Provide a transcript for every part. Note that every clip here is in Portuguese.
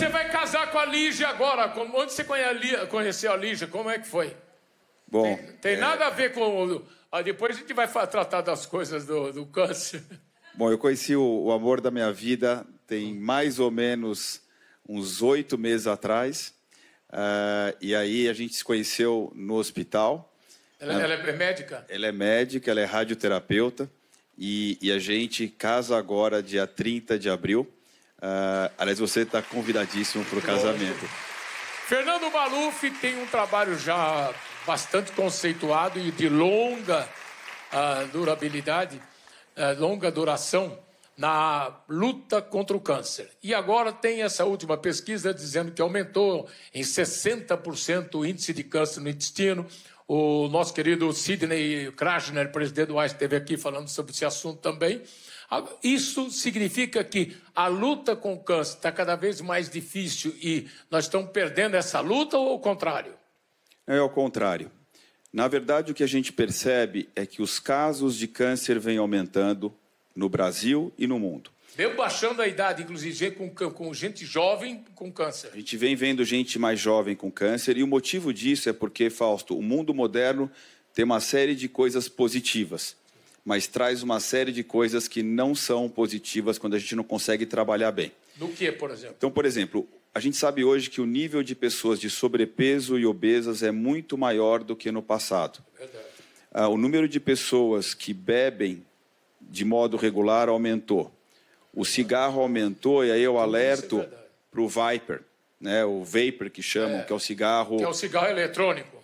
você vai casar com a Lígia agora. Como, onde você conheceu a Lígia? Como é que foi? Bom. Tem, tem é... nada a é. ver com. Ah, depois a gente vai tratar das coisas do, do câncer. Bom, eu conheci o, o, amor da minha vida tem mais ou menos uns oito meses atrás. Uh, e aí a gente se conheceu no hospital. Ela, ela, ela é médica? Ela é médica, ela é radioterapeuta. E, e a gente casa agora dia 30 de abril. Uh, aliás, você está convidadíssimo para o casamento. Fernando Maluf tem um trabalho já bastante conceituado e de longa uh, durabilidade, uh, longa duração na luta contra o câncer. E agora tem essa última pesquisa dizendo que aumentou em 60% o índice de câncer no intestino. O nosso querido Sidney Krasner, presidente do AIS, esteve aqui falando sobre esse assunto também. Isso significa que a luta com o câncer está cada vez mais difícil e nós estamos perdendo essa luta ou o contrário? É o contrário. Na verdade, o que a gente percebe é que os casos de câncer vêm aumentando no Brasil e no mundo. Vem baixando a idade, inclusive, com, com gente jovem com câncer. A gente vem vendo gente mais jovem com câncer e o motivo disso é porque, Fausto, o mundo moderno tem uma série de coisas positivas mas traz uma série de coisas que não são positivas quando a gente não consegue trabalhar bem. Do que, por exemplo? Então, por exemplo, a gente sabe hoje que o nível de pessoas de sobrepeso e obesas é muito maior do que no passado. É verdade. Ah, o número de pessoas que bebem de modo regular aumentou. O cigarro aumentou, e aí eu é alerto para o Viper, né, o Vapor que chamam, é, que é o cigarro. Que é o cigarro eletrônico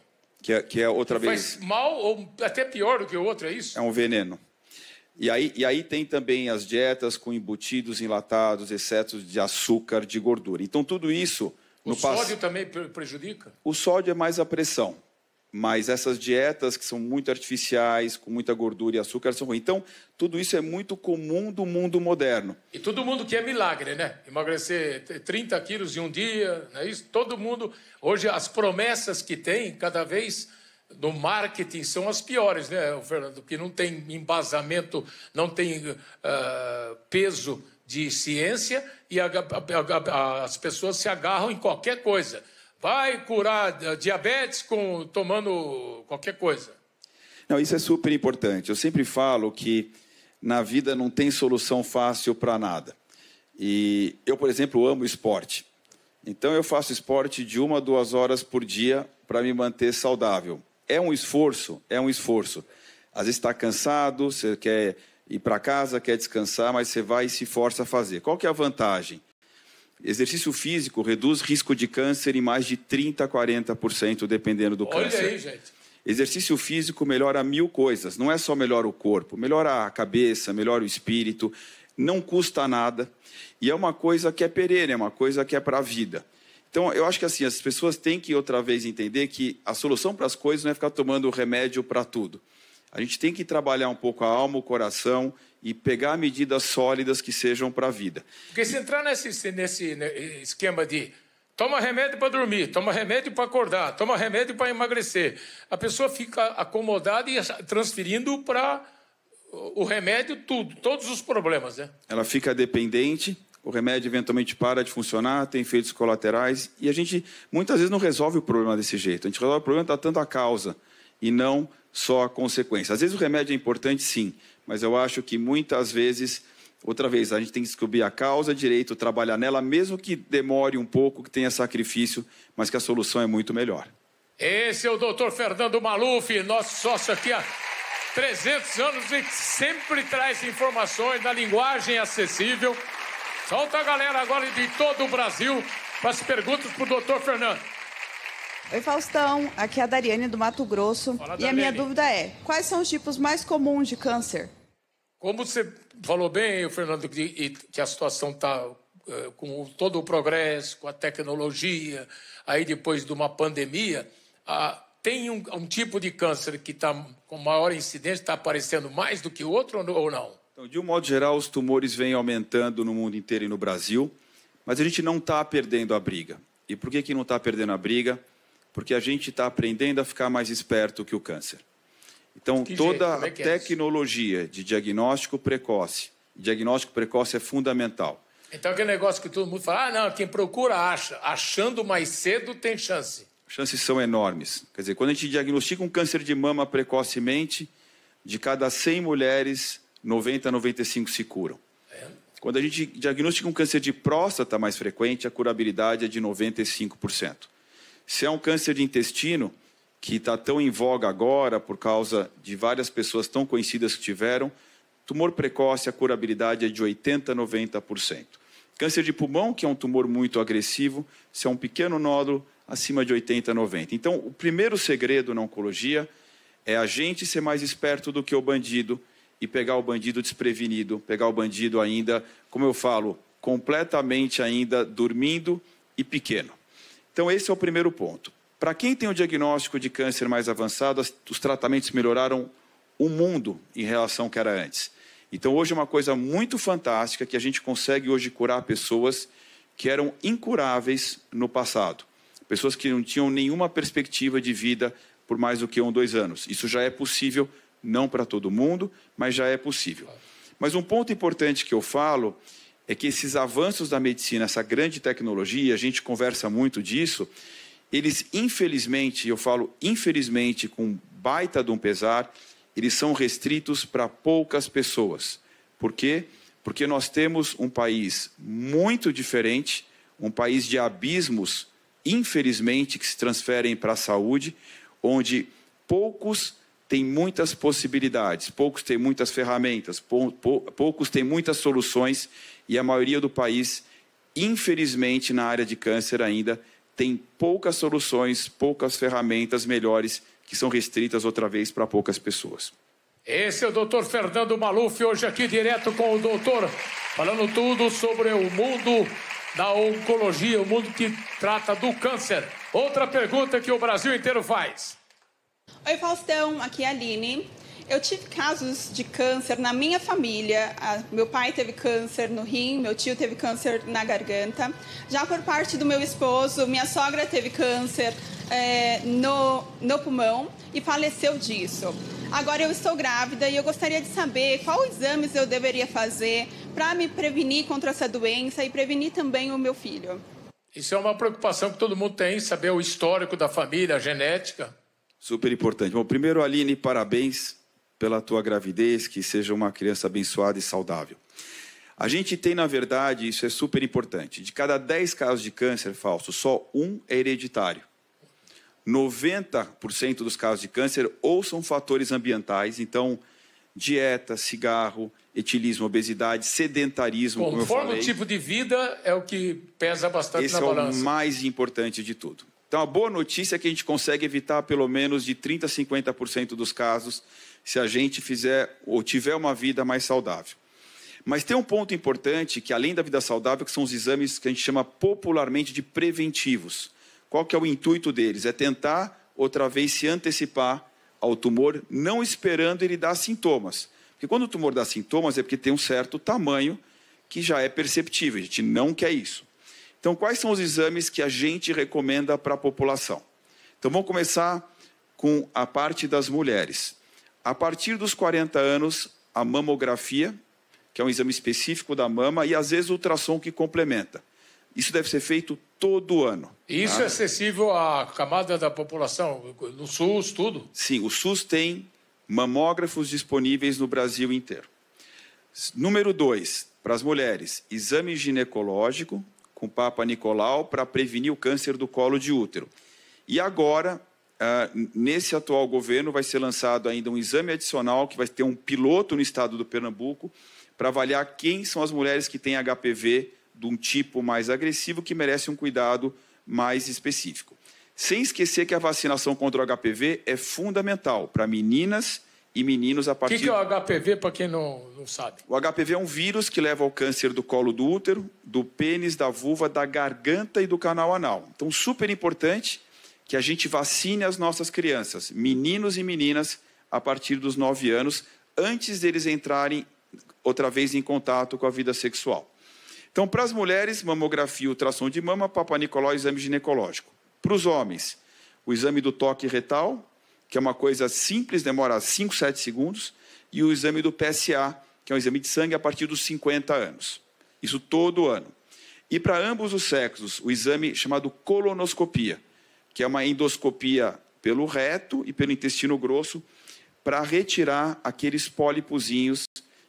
que é, que é outra vez. Faz mal ou até pior do que o outro, é isso? É um veneno. E aí, e aí tem também as dietas com embutidos, enlatados, excessos de açúcar, de gordura. Então tudo isso. O sódio pass... também prejudica? O sódio é mais a pressão. Mas essas dietas que são muito artificiais, com muita gordura e açúcar, são ruins. Então, tudo isso é muito comum do mundo moderno. E todo mundo quer milagre, né? Emagrecer 30 quilos em um dia, não é isso? Todo mundo. Hoje, as promessas que tem, cada vez no marketing são as piores, né, Fernando? Que não tem embasamento, não tem uh, peso de ciência e a, a, a, as pessoas se agarram em qualquer coisa vai curar eh, diabetes com, tomando qualquer coisa. Não, isso é super importante. Eu sempre falo que na vida não tem solução fácil para nada. E eu, por exemplo, amo esporte. Então eu faço esporte de uma a duas horas por dia para me manter saudável. É um esforço, é um esforço. Às vezes está cansado, você quer ir para casa, quer descansar, mas você vai e se força a fazer. Qual que é a vantagem? Exercício físico reduz risco de câncer em mais de 30% a 40%, dependendo do Olha câncer. Olha aí, gente. Exercício físico melhora mil coisas. Não é só melhora o corpo, melhora a cabeça, melhora o espírito. Não custa nada. E é uma coisa que é perene, é uma coisa que é para a vida. Então, eu acho que assim, as pessoas têm que outra vez entender que a solução para as coisas não é ficar tomando remédio para tudo. A gente tem que trabalhar um pouco a alma, o coração e pegar medidas sólidas que sejam para a vida. Porque se entrar nesse, nesse né, esquema de toma remédio para dormir, toma remédio para acordar, toma remédio para emagrecer, a pessoa fica acomodada e transferindo para o remédio tudo, todos os problemas, né? Ela fica dependente, o remédio eventualmente para de funcionar, tem efeitos colaterais e a gente muitas vezes não resolve o problema desse jeito. A gente resolve o problema tratando a causa e não só a consequência. Às vezes o remédio é importante, sim, mas eu acho que muitas vezes, outra vez, a gente tem que descobrir a causa direito, trabalhar nela, mesmo que demore um pouco, que tenha sacrifício, mas que a solução é muito melhor. Esse é o doutor Fernando Maluf, nosso sócio aqui há 300 anos e sempre traz informações na linguagem acessível. Solta a galera agora de todo o Brasil para as perguntas para o doutor Fernando. Oi, Faustão. Aqui é a Dariane do Mato Grosso. Fala, e a minha dúvida é: quais são os tipos mais comuns de câncer? Como você falou bem, Fernando, que, que a situação está eh, com todo o progresso, com a tecnologia, aí depois de uma pandemia, tem um, um, tipo de câncer que está com maior incidência, está aparecendo mais do que outro ou não? Então, de um modo geral, os tumores vêm aumentando no mundo inteiro e no Brasil, mas a gente não está perdendo a briga. E por que, que não está perdendo a briga? porque a gente está aprendendo a ficar mais esperto que o câncer. Então, que toda a é, é tecnologia isso? de diagnóstico precoce, diagnóstico precoce é fundamental. Então, aquele negócio que todo mundo fala, ah, não, quem procura acha, achando mais cedo tem chance. Chances são enormes. Quer dizer, quando a gente diagnostica um câncer de mama precocemente, de cada 100 mulheres, 90 a 95 se curam. É. Quando a gente diagnostica um câncer de próstata mais frequente, a curabilidade é de 95%. Se é um câncer de intestino, que está tão em voga agora por causa de várias pessoas tão conhecidas que tiveram, tumor precoce, a curabilidade é de 80% a 90%. Câncer de pulmão, que é um tumor muito agressivo, se é um pequeno nódulo, acima de 80% a 90%. Então, o primeiro segredo na oncologia é a gente ser mais esperto do que o bandido e pegar o bandido desprevenido, pegar o bandido ainda, como eu falo, completamente ainda dormindo e pequeno. Então, esse é o primeiro ponto. Para quem tem o diagnóstico de câncer mais avançado, os tratamentos melhoraram o mundo em relação ao que era antes. Então, hoje é uma coisa muito fantástica que a gente consegue hoje curar pessoas que eram incuráveis no passado. Pessoas que não tinham nenhuma perspectiva de vida por mais do que um, dois anos. Isso já é possível, não para todo mundo, mas já é possível. Mas um ponto importante que eu falo é que esses avanços da medicina, essa grande tecnologia, a gente conversa muito disso, eles infelizmente, eu falo infelizmente com baita de um pesar, eles são restritos para poucas pessoas. Por quê? Porque nós temos um país muito diferente, um país de abismos, infelizmente, que se transferem para a saúde, onde poucos têm muitas possibilidades, poucos têm muitas ferramentas, poucos têm muitas soluções e a maioria do país, infelizmente, na área de câncer ainda, tem poucas soluções, poucas ferramentas melhores que são restritas outra vez para poucas pessoas. Esse é o Dr. Fernando Maluf, hoje aqui direto com o doutor, falando tudo sobre o mundo da oncologia, o mundo que trata do câncer. Outra pergunta que o Brasil inteiro faz. Oi, Faustão, aqui é a Aline. Eu tive casos de câncer na minha família. A, meu pai teve câncer no rim, meu tio teve câncer na garganta. Já por parte do meu esposo, minha sogra teve câncer é, no, no pulmão e faleceu disso. Agora eu estou grávida e eu gostaria de saber quais exames eu deveria fazer para me prevenir contra essa doença e prevenir também o meu filho. Isso é uma preocupação que todo mundo tem, saber o histórico da família, a genética. Super importante. Bom, primeiro, Aline, parabéns pela tua gravidez, que seja uma criança abençoada e saudável. A gente tem, na verdade, isso é super importante. De cada 10 casos de câncer falso, só um é hereditário. 90% dos casos de câncer ou são fatores ambientais, então dieta, cigarro, etilismo, obesidade, sedentarismo, Conforme como o tipo de vida é o que pesa bastante na é balança. Esse é o mais importante de tudo. Então a boa notícia é que a gente consegue evitar pelo menos de 30 a 50% dos casos se a gente fizer ou tiver uma vida mais saudável. Mas tem um ponto importante que além da vida saudável, que são os exames que a gente chama popularmente de preventivos. Qual que é o intuito deles? É tentar outra vez se antecipar ao tumor, não esperando ele dar sintomas. Porque quando o tumor dá sintomas é porque tem um certo tamanho que já é perceptível. A gente não quer isso. Então, quais são os exames que a gente recomenda para a população? Então, vamos começar com a parte das mulheres. A partir dos 40 anos, a mamografia, que é um exame específico da mama, e às vezes o ultrassom que complementa. Isso deve ser feito todo ano. Isso tá? é acessível à camada da população, no SUS, tudo? Sim, o SUS tem mamógrafos disponíveis no Brasil inteiro. Número dois, para as mulheres, exame ginecológico com Papa Nicolau para prevenir o câncer do colo de útero. E agora, ah, nesse atual governo vai ser lançado ainda um exame adicional que vai ter um piloto no estado do Pernambuco para avaliar quem são as mulheres que têm HPV de um tipo mais agressivo que merece um cuidado mais específico. Sem esquecer que a vacinação contra o HPV é fundamental para meninas e meninos a partir... O que, que, é o HPV, para quem não, não sabe? O HPV é um vírus que leva ao câncer do colo do útero, do pênis, da vulva, da garganta e do canal anal. Então, super importante que a gente vacine as nossas crianças, meninos e meninas, a partir dos 9 anos, antes deles entrarem outra vez em contato com a vida sexual. Então, para as mulheres, mamografia, ultrassom de mama, Papa Nicolau, exame ginecológico. Para os homens, o exame do toque retal, que é uma coisa simples, demora 5, 7 segundos, e o exame do PSA, que é um exame de sangue a partir dos 50 anos. Isso todo ano. E para ambos os sexos, o exame chamado colonoscopia, que é uma endoscopia pelo reto e pelo intestino grosso, para retirar aqueles pólipozinhos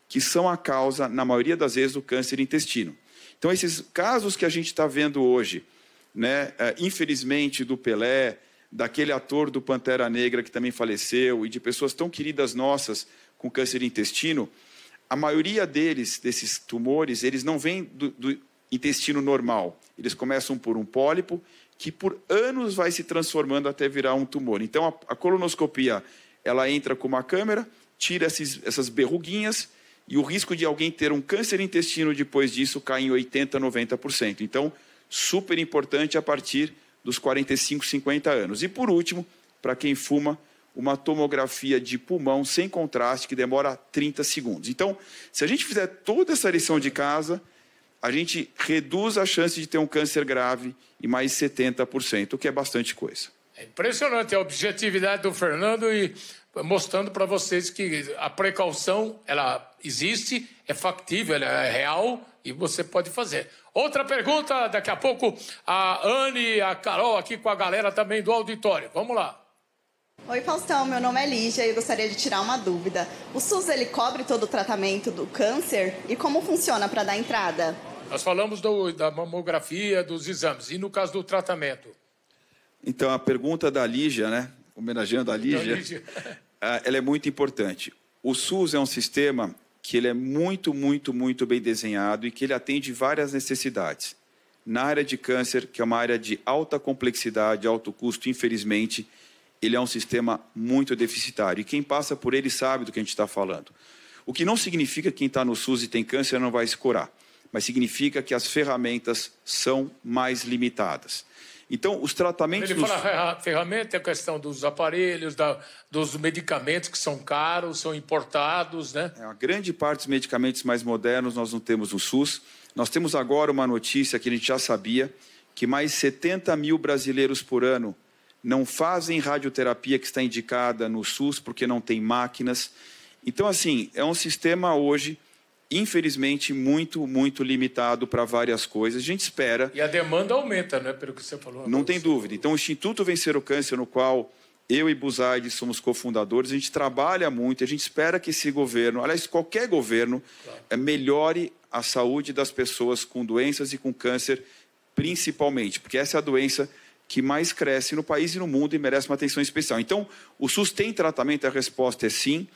que são a causa, na maioria das vezes, do câncer intestino. Então, esses casos que a gente está vendo hoje, né, eh, infelizmente, do Pelé, daquele ator do Pantera Negra que também faleceu e de pessoas tão queridas nossas com câncer intestino, a maioria deles, desses tumores, eles não vêm do, do intestino normal. Eles começam por um pólipo, que por anos vai se transformando até virar um tumor. Então, a, a colonoscopia, ela entra com uma câmera, tira esses, essas berruguinhas e o risco de alguém ter um câncer intestino depois disso cai em 80%, 90%. Então, super importante a partir dos 45, 50 anos. E por último, para quem fuma, uma tomografia de pulmão sem contraste que demora 30 segundos. Então, se a gente fizer toda essa lição de casa, a gente reduz a chance de ter um câncer grave em mais 70%, o que é bastante coisa. É impressionante a objetividade do Fernando e mostrando para vocês que a precaução ela existe, é factível, ela é real e você pode fazer. Outra pergunta, daqui a pouco a Anne e a Carol aqui com a galera também do auditório. Vamos lá. Oi, Faustão. Meu nome é Lígia e eu gostaria de tirar uma dúvida. O SUS ele cobre todo o tratamento do câncer e como funciona para dar entrada? Nós falamos do, da mamografia, dos exames e no caso do tratamento. Então a pergunta da Lígia, né? Homenageando a Lígia, Lígia. Ah, ela é muito importante. O SUS é um sistema que ele é muito, muito, muito bem desenhado e que ele atende várias necessidades. Na área de câncer, que é uma área de alta complexidade, alto custo, infelizmente, ele é um sistema muito deficitário. E quem passa por ele sabe do que a gente está falando. O que não significa que quem está no SUS e tem câncer não vai se curar, mas significa que as ferramentas são mais limitadas. Então, os tratamentos. Ele fala ferramenta, é a questão dos aparelhos, da, dos medicamentos que são caros, são importados, né? É, a grande parte dos medicamentos mais modernos nós não temos no SUS. Nós temos agora uma notícia que a gente já sabia, que mais 70 mil brasileiros por ano não fazem radioterapia que está indicada no SUS porque não tem máquinas. Então, assim, é um sistema hoje, infelizmente, muito, muito limitado para várias coisas. A gente espera. E a demanda aumenta, né? Pelo que você falou. Não tem dúvida. Então, o Instituto Vencer o Câncer, no qual eu e Buzaide somos cofundadores, a gente trabalha muito, a gente espera que esse governo, aliás, qualquer governo, claro. Eh, melhore a saúde das pessoas com doenças e com câncer, principalmente, porque essa é a doença que mais cresce no país e no mundo e merece uma atenção especial. Então, o SUS tem tratamento? A resposta é sim.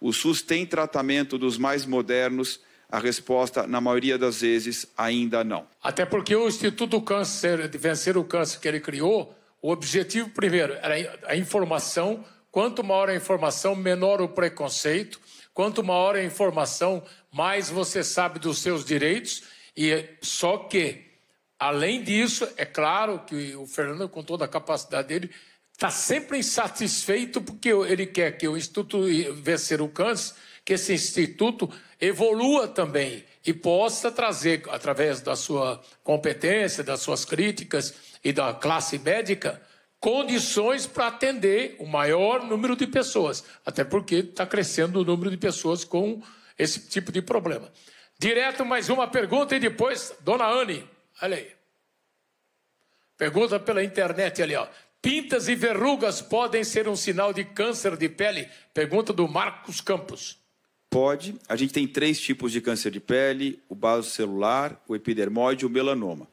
O SUS tem tratamento dos mais modernos? A resposta, na maioria das vezes, ainda não. Até porque o Instituto do Câncer, de Vencer o Câncer que ele criou, o objetivo primeiro era a informação. Quanto maior a informação, menor o preconceito. Quanto maior a informação, mais você sabe dos seus direitos. E só que Além disso, é claro que o Fernando, com toda a capacidade dele, está sempre insatisfeito porque ele quer que o Instituto Vencer o Câncer, que esse instituto evolua também e possa trazer, através da sua competência, das suas críticas e da classe médica, condições para atender o maior número de pessoas, até porque está crescendo o número de pessoas com esse tipo de problema. Direto mais uma pergunta e depois, dona Anne. Olha aí. Pergunta pela internet ali, ó. Pintas e verrugas podem ser um sinal de câncer de pele? Pergunta do Marcos Campos. Pode. A gente tem três tipos de câncer de pele: o celular, o epidermóide e o melanoma.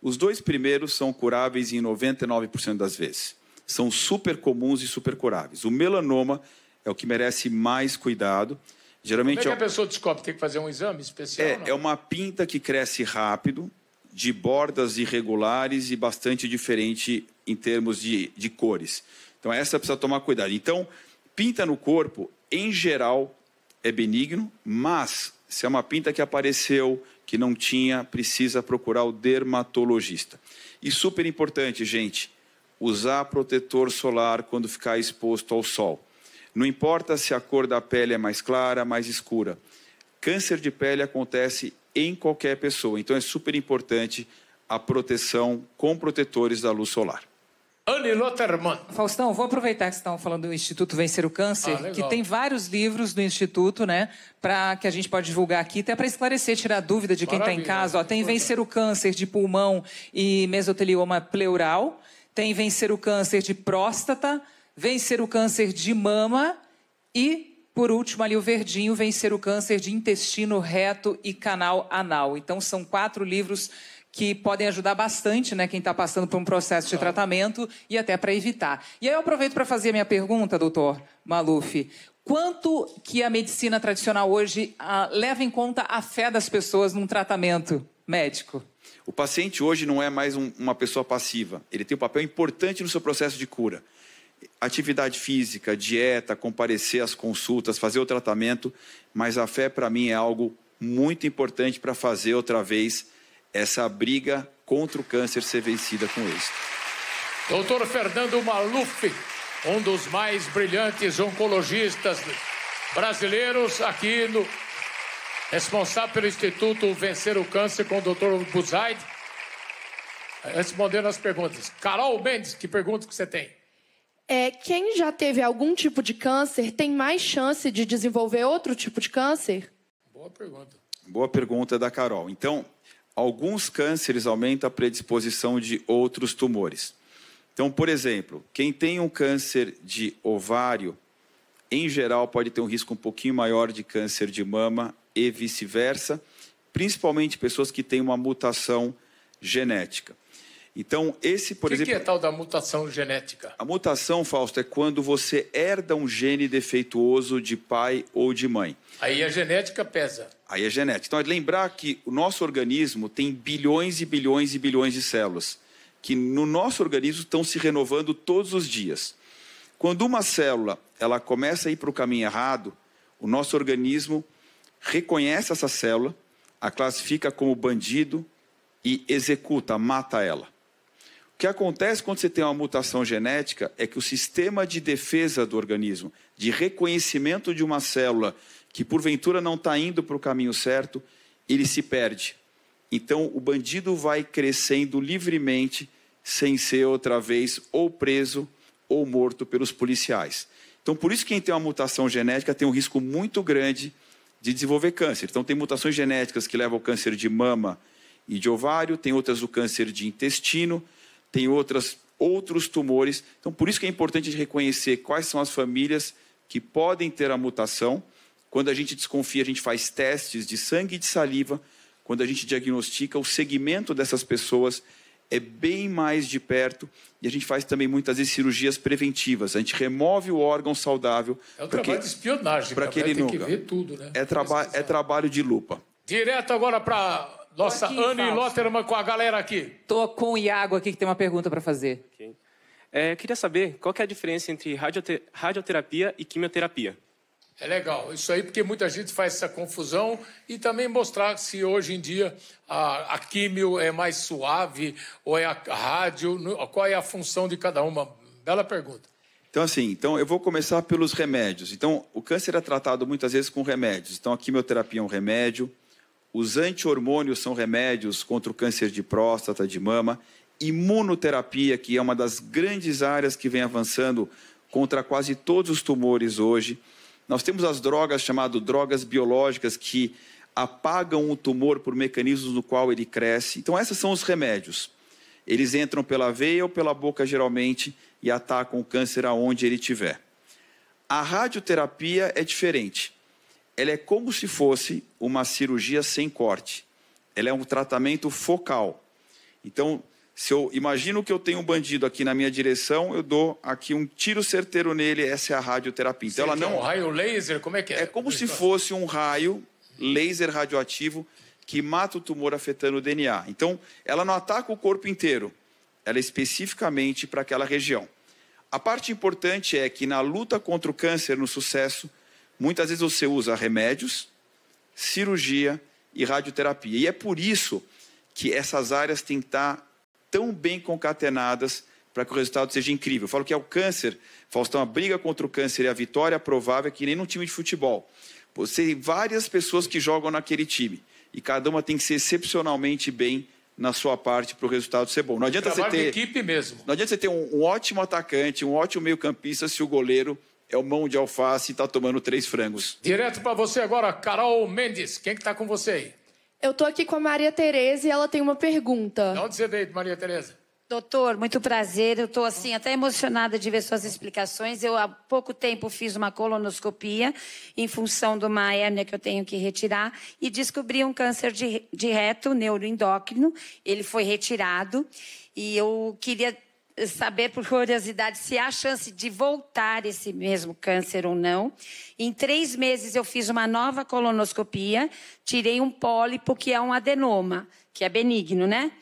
Os dois primeiros são curáveis em 99% das vezes. São super comuns e super curáveis. O melanoma é o que merece mais cuidado. Geralmente Como é que é a pessoa descobre? Tem que fazer um exame especial? É, é uma pinta que cresce rápido, de bordas irregulares e bastante diferente em termos de, de cores. Então, essa precisa tomar cuidado. Então, pinta no corpo, em geral, é benigno, mas se é uma pinta que apareceu, que não tinha, precisa procurar o dermatologista. E super importante, gente, usar protetor solar quando ficar exposto ao sol. Não importa se a cor da pele é mais clara, mais escura. Câncer de pele acontece em qualquer pessoa. Então é super importante a proteção com protetores da luz solar. Anne Lotterman. Faustão, vou aproveitar que estão falando do Instituto Vencer o Câncer, ah, que tem vários livros do Instituto, né, para que a gente pode divulgar aqui, até para esclarecer, tirar dúvida de quem está em casa. Ó, tem Vencer o Câncer de pulmão e mesotelioma pleural, tem Vencer o Câncer de próstata, Vencer o Câncer de mama e por último, ali o verdinho, Vencer o Câncer de Intestino Reto e Canal Anal. Então, são quatro livros que podem ajudar bastante, né, quem está passando por um processo de tratamento e até para evitar. E aí eu aproveito para fazer a minha pergunta, doutor Maluf. Quanto que a medicina tradicional hoje ah, leva em conta a fé das pessoas num tratamento médico? O paciente hoje não é mais um, uma pessoa passiva. Ele tem um papel importante no seu processo de cura atividade física, dieta, comparecer às consultas, fazer o tratamento, mas a fé para mim é algo muito importante para fazer outra vez essa briga contra o câncer ser vencida com êxito. Doutor Fernando Maluf, um dos mais brilhantes oncologistas brasileiros aqui no responsável pelo Instituto Vencer o Câncer com o Dr. Buzaid, respondendo as perguntas. Carol Mendes, que pergunta que você tem? É, quem já teve algum tipo de câncer tem mais chance de desenvolver outro tipo de câncer? Boa pergunta. Boa pergunta da Carol. Então, alguns cânceres aumentam a predisposição de outros tumores. Então, por exemplo, quem tem um câncer de ovário, em geral, pode ter um risco um pouquinho maior de câncer de mama e vice-versa, principalmente pessoas que têm uma mutação genética. Então, esse, por que exemplo. O que é tal da mutação genética? A mutação, Fausto, é quando você herda um gene defeituoso de pai ou de mãe. Aí a genética pesa. Aí a é genética. Então, é lembrar que o nosso organismo tem bilhões e bilhões e bilhões de células, que no nosso organismo estão se renovando todos os dias. Quando uma célula ela começa a ir para o caminho errado, o nosso organismo reconhece essa célula, a classifica como bandido e executa, mata ela. O que acontece quando você tem uma mutação genética é que o sistema de defesa do organismo, de reconhecimento de uma célula que porventura não está indo para o caminho certo, ele se perde. Então o bandido vai crescendo livremente, sem ser outra vez ou preso ou morto pelos policiais. Então, por isso, quem tem uma mutação genética tem um risco muito grande de desenvolver câncer. Então, tem mutações genéticas que levam ao câncer de mama e de ovário, tem outras do câncer de intestino, tem outras, outros tumores. Então, por isso que é importante reconhecer quais são as famílias que podem ter a mutação. Quando a gente desconfia, a gente faz testes de sangue e de saliva. Quando a gente diagnostica, o segmento dessas pessoas é bem mais de perto e a gente faz também muitas vezes cirurgias preventivas. A gente remove o órgão saudável. É um porque, trabalho de espionagem, para que ele tem nunca. que ver tudo, né? É, traba é trabalho de lupa. Direto agora para nossa aqui, Anne Lotterman com a galera aqui. Tô com o Iago aqui que tem uma pergunta para fazer. Okay. É, eu queria saber qual que é a diferença entre radiote radioterapia e quimioterapia. É legal, isso aí porque muita gente faz essa confusão e também mostrar se hoje em dia a, a químio é mais suave ou é a, a rádio, qual é a função de cada uma. Bela pergunta. Então, assim, então eu vou começar pelos remédios. Então, o câncer é tratado muitas vezes com remédios. Então, a quimioterapia é um remédio, os anti-hormônios são remédios contra o câncer de próstata, de mama. Imunoterapia, que é uma das grandes áreas que vem avançando contra quase todos os tumores hoje. Nós temos as drogas chamadas drogas biológicas que apagam o tumor por mecanismos no qual ele cresce. Então, esses são os remédios. Eles entram pela veia ou pela boca, geralmente, e atacam o câncer aonde ele tiver. A radioterapia é diferente ela é como se fosse uma cirurgia sem corte. Ela é um tratamento focal. Então, se eu imagino que eu tenho um bandido aqui na minha direção, eu dou aqui um tiro certeiro nele, essa é a radioterapia. Então, ela não. É um raio laser? Como é que é? É como é se fosse um raio laser radioativo que mata o tumor afetando o DNA. Então, ela não ataca o corpo inteiro, ela é especificamente para aquela região. A parte importante é que na luta contra o câncer, no sucesso, Muitas vezes você usa remédios, cirurgia e radioterapia. E é por isso que essas áreas têm que estar tão bem concatenadas para que o resultado seja incrível. Eu falo que é o câncer, Faustão, a briga contra o câncer e a vitória provável é que nem num time de futebol. Você tem várias pessoas que jogam naquele time e cada uma tem que ser excepcionalmente bem na sua parte para o resultado ser bom. Não adianta Trabalho você ter equipe mesmo. Não adianta você ter um, um ótimo atacante, um ótimo meio-campista se o goleiro é o mão de alface e tá tomando três frangos. Direto para você agora, Carol Mendes. Quem que tá com você aí? Eu tô aqui com a Maria Tereza e ela tem uma pergunta. De onde você veio, Maria Tereza? Doutor, muito prazer. Eu estou assim até emocionada de ver suas explicações. Eu há pouco tempo fiz uma colonoscopia em função de uma hérnia que eu tenho que retirar e descobri um câncer de, de reto neuroendócrino. Ele foi retirado e eu queria saber por curiosidade se há chance de voltar esse mesmo câncer ou não. Em três meses eu fiz uma nova colonoscopia, tirei um pólipo que é um adenoma, que é benigno, né?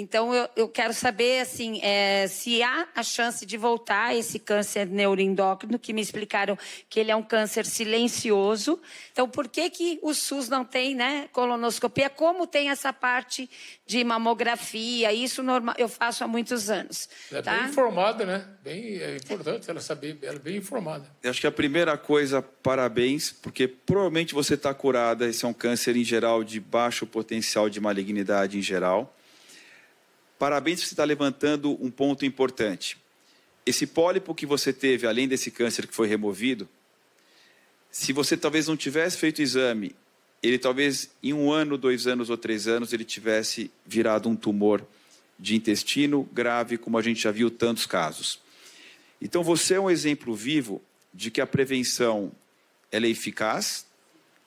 Então, eu, eu quero saber assim, é, se há a chance de voltar esse câncer neuroendócrino, que me explicaram que ele é um câncer silencioso. Então, por que, que o SUS não tem né, colonoscopia? Como tem essa parte de mamografia? Isso normal, eu faço há muitos anos. É tá? bem informada, né? Bem, é importante ela saber, ela é bem informada. Eu acho que a primeira coisa, parabéns, porque provavelmente você está curada. Esse é um câncer, em geral, de baixo potencial de malignidade em geral. Parabéns, você está levantando um ponto importante. Esse pólipo que você teve, além desse câncer que foi removido, se você talvez não tivesse feito o exame, ele talvez em um ano, dois anos ou três anos, ele tivesse virado um tumor de intestino grave, como a gente já viu tantos casos. Então você é um exemplo vivo de que a prevenção ela é eficaz,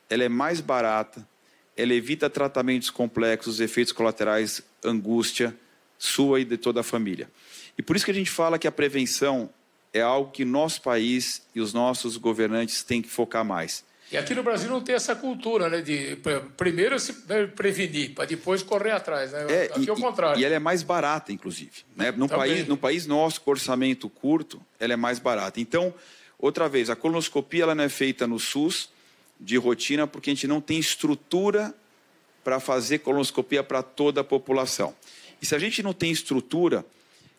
ela é mais barata, ela evita tratamentos complexos, efeitos colaterais, angústia, sua e de toda a família. E por isso que a gente fala que a prevenção é algo que nosso país e os nossos governantes têm que focar mais. E aqui no Brasil não tem essa cultura, né? De primeiro se né, prevenir, para depois correr atrás, né? É, aqui é o contrário. E ela é mais barata, inclusive. Né? Num, país, no país nosso, com orçamento curto, ela é mais barata. Então, outra vez, a colonoscopia ela não é feita no SUS de rotina, porque a gente não tem estrutura para fazer colonoscopia para toda a população. E se a gente não tem estrutura,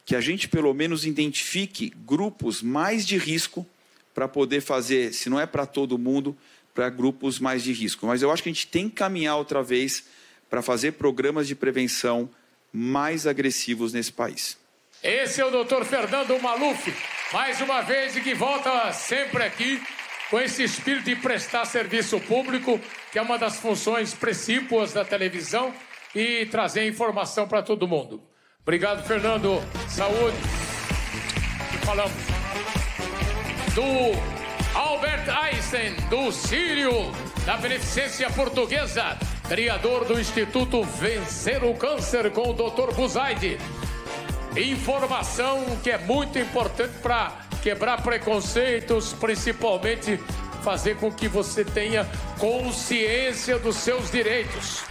que a gente pelo menos identifique grupos mais de risco para poder fazer, se não é para todo mundo, para grupos mais de risco. Mas eu acho que a gente tem que caminhar outra vez para fazer programas de prevenção mais agressivos nesse país. Esse é o doutor Fernando Maluf, mais uma vez, e que volta sempre aqui com esse espírito de prestar serviço público, que é uma das funções principais da televisão e trazer informação para todo mundo. Obrigado, Fernando. Saúde. E falamos do Albert Einstein, do Sírio, da Beneficência Portuguesa, criador do Instituto Vencer o Câncer com o Dr. Buzaide. Informação que é muito importante para quebrar preconceitos, principalmente fazer com que você tenha consciência dos seus direitos.